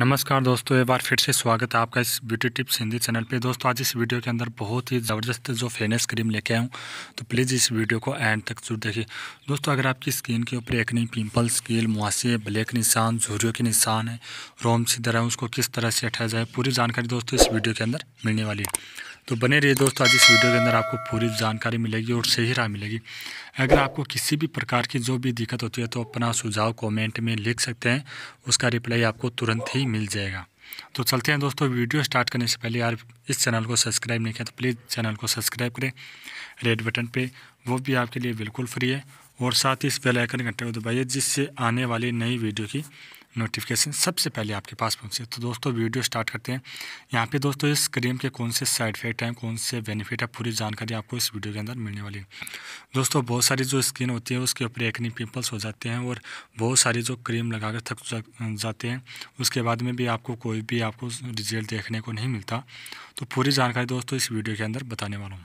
नमस्कार दोस्तों एक बार फिर से स्वागत है आपका इस ब्यूटी टिप्स हिंदी चैनल पे दोस्तों आज इस वीडियो के अंदर बहुत ही ज़बरदस्त जो फेनेस क्रीम लेके आया हूँ तो प्लीज़ इस वीडियो को एंड तक जरूर देखिए दोस्तों अगर आपकी स्किन के ऊपर एक नहीं पिम्पल स्केल मुआसे ब्लैक निशान झूरियों के निशान है रोम सी दर है उसको किस तरह से हटाया जाए पूरी जानकारी दोस्तों इस वीडियो के अंदर मिलने वाली है तो बने रहिए दोस्तों आज इस वीडियो के अंदर आपको पूरी जानकारी मिलेगी और सही राह मिलेगी अगर आपको किसी भी प्रकार की जो भी दिक्कत होती है तो अपना सुझाव कमेंट में लिख सकते हैं उसका रिप्लाई आपको तुरंत ही मिल जाएगा तो चलते हैं दोस्तों वीडियो स्टार्ट करने से पहले यार इस चैनल को सब्सक्राइब नहीं किया तो प्लीज़ चैनल को सब्सक्राइब करें रेड बटन पर वो भी आपके लिए बिल्कुल फ्री है और साथ ही इस बेलाइकन घंटे को दबाइए जिससे आने वाली नई वीडियो की नोटिफिकेशन सबसे पहले आपके पास पहुंचे तो दोस्तों वीडियो स्टार्ट करते हैं यहाँ पे दोस्तों इस क्रीम के कौन से साइड इफेक्ट हैं कौन से बेनिफिट है पूरी जानकारी आपको इस वीडियो के अंदर मिलने वाली है दोस्तों बहुत सारी जो स्किन होती है उसके ऊपर एक्नी पिम्पल्स हो जाते हैं और बहुत सारी जो क्रीम लगा कर थक जाते हैं उसके बाद में भी आपको कोई भी आपको रिजल्ट देखने को नहीं मिलता तो पूरी जानकारी दोस्तों इस वीडियो के अंदर बताने वाला हूँ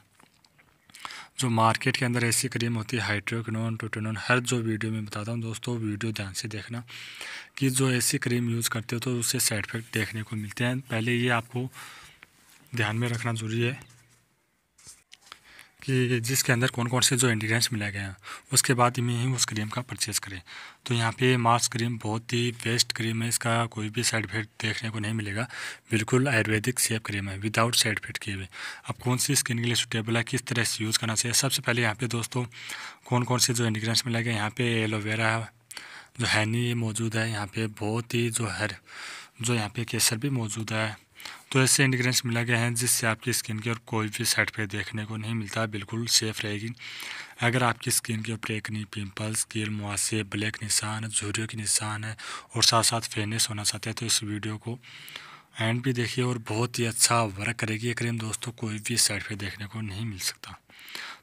जो मार्केट के अंदर ऐसी क्रीम होती है हाइड्रोकिनोन टोटिनोन हर जो वीडियो में बताता हूँ दोस्तों वीडियो ध्यान से देखना कि जो ऐसी क्रीम यूज़ करते हो तो उससे साइड इफेक्ट देखने को मिलते हैं पहले ये आपको ध्यान में रखना ज़रूरी है कि जिसके अंदर कौन कौन से जो इंग्रीडियंट्स मिलाए गए हैं उसके बाद में ही उस क्रीम का परचेज़ करें तो यहाँ पे मार्स क्रीम बहुत ही बेस्ट क्रीम है इसका कोई भी साइड इफेक्ट देखने को नहीं मिलेगा बिल्कुल आयुर्वेदिक सेफ क्रीम है विदाउट साइड इफेक्ट किए हुए अब कौन सी स्किन के लिए सूटेबल है किस तरह से यूज़ करना चाहिए सबसे पहले यहाँ पर दोस्तों कौन कौन से जो इंग्रीडियंट्स मिलाए गए यहाँ पे एलोवेरा जो हैनी मौजूद है यहाँ पर बहुत ही जो हर जो यहाँ पे केसर भी मौजूद है तो ऐसे इंडिग्रेंट्स मिला गया है जिससे आपकी स्किन के ऊपर कोई भी साइड इफेक्ट देखने को नहीं मिलता बिल्कुल सेफ रहेगी अगर आपकी स्किन के ऊपर एकनी पिंपल्स कील मुआसे ब्लैक निशान झुरियों के निशान है और साथ साथ फेनेस होना चाहते हैं तो इस वीडियो को एंड भी देखिए और बहुत ही अच्छा वर्क करेगी ये क्रीम दोस्तों कोई भी साइड इफेक्ट देखने को नहीं मिल सकता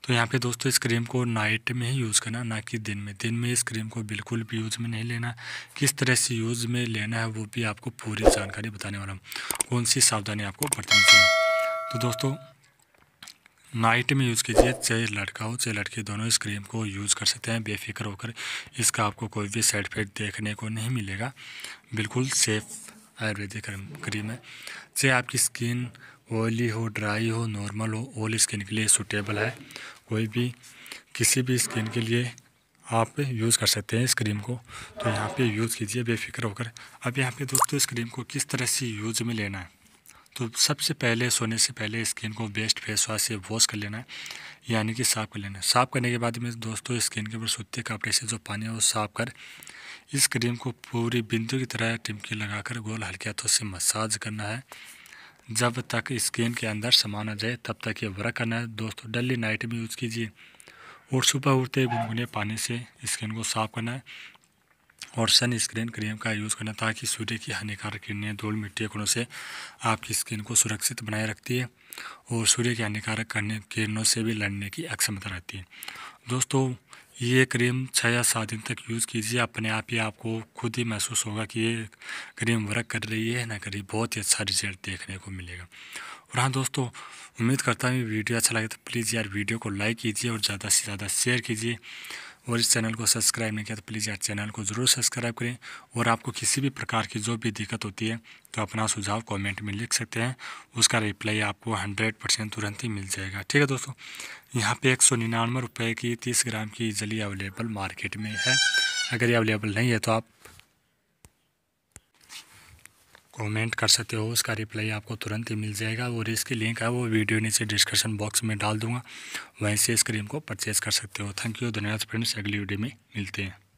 तो यहाँ पे दोस्तों इस क्रीम को नाइट में ही यूज़ करना ना कि दिन में दिन में इस क्रीम को बिल्कुल भी यूज़ में नहीं लेना किस तरह से यूज़ में लेना है वो भी आपको पूरी जानकारी बताने वाला हूँ कौन सी सावधानी आपको बरतनी चाहिए तो दोस्तों नाइट में यूज़ कीजिए चाहे लड़का हो चाहे लड़की दोनों इस क्रीम को यूज़ कर सकते हैं बेफिक्र होकर इसका आपको कोई भी साइड इफेक्ट देखने को नहीं मिलेगा बिल्कुल सेफ़ आयुर्वेदिक क्रीम है चाहे आपकी स्किन ऑयली हो ड्राई हो नॉर्मल हो ऑल स्किन के लिए सूटेबल है कोई भी किसी भी स्किन के लिए आप यूज़ कर सकते हैं इस क्रीम को तो यहाँ पे यूज़ कीजिए बेफिक्र होकर अब यहाँ पे दोस्तों इस क्रीम को किस तरह से यूज़ में लेना है तो सबसे पहले सोने से पहले स्किन को बेस्ट फेस वाश से वॉश कर लेना है यानी कि साफ़ कर लेना है साफ़ करने के बाद में दोस्तों स्किन के ऊपर सूते कपड़े से जो पानी है वो साफ़ कर इस क्रीम को पूरी बिंदु की तरह टिमकी लगाकर गोल हल्के हाथों से मसाज करना है जब तक स्किन के अंदर समा ना जाए तब तक ये वर्क करना है दोस्तों डेली नाइट में यूज़ कीजिए और सुबह उठते गुनगुने पानी से स्किन को साफ करना है और सन स्क्रीन क्रीम का यूज़ करना ताकि सूर्य की हानिकारक किरणें धूल मिट्टी कोनों से आपकी स्किन को सुरक्षित बनाए रखती है और सूर्य की हानिकारक किरणों से भी लड़ने की अक्षमता रहती है दोस्तों ये क्रीम छः या सात दिन तक यूज़ कीजिए अपने आप ही आपको खुद ही महसूस होगा कि ये क्रीम वर्क कर रही है ना करी बहुत ही अच्छा रिजल्ट देखने को मिलेगा और हाँ दोस्तों उम्मीद करता हूँ वीडियो अच्छा लगे तो प्लीज़ यार वीडियो को लाइक कीजिए और ज़्यादा से ज़्यादा शेयर कीजिए और इस चैनल को सब्सक्राइब नहीं किया तो प्लीज़ यार चैनल को ज़रूर सब्सक्राइब करें और आपको किसी भी प्रकार की जो भी दिक्कत होती है तो अपना सुझाव कमेंट में लिख सकते हैं उसका रिप्लाई आपको हंड्रेड परसेंट तुरंत ही मिल जाएगा ठीक है दोस्तों यहाँ पे एक सौ निन्यानवे रुपये की तीस ग्राम की जली अवेलेबल मार्केट में है अगर ये अवेलेबल नहीं है तो आप कमेंट कर सकते हो उसका रिप्लाई आपको तुरंत ही मिल जाएगा और इसकी लिंक है वो वीडियो नीचे डिस्क्रिप्शन बॉक्स में डाल दूंगा वहीं से इस क्रीम को परचेज़ कर सकते हो थैंक यू धन्यवाद फ्रेंड्स अगली वीडियो में मिलते हैं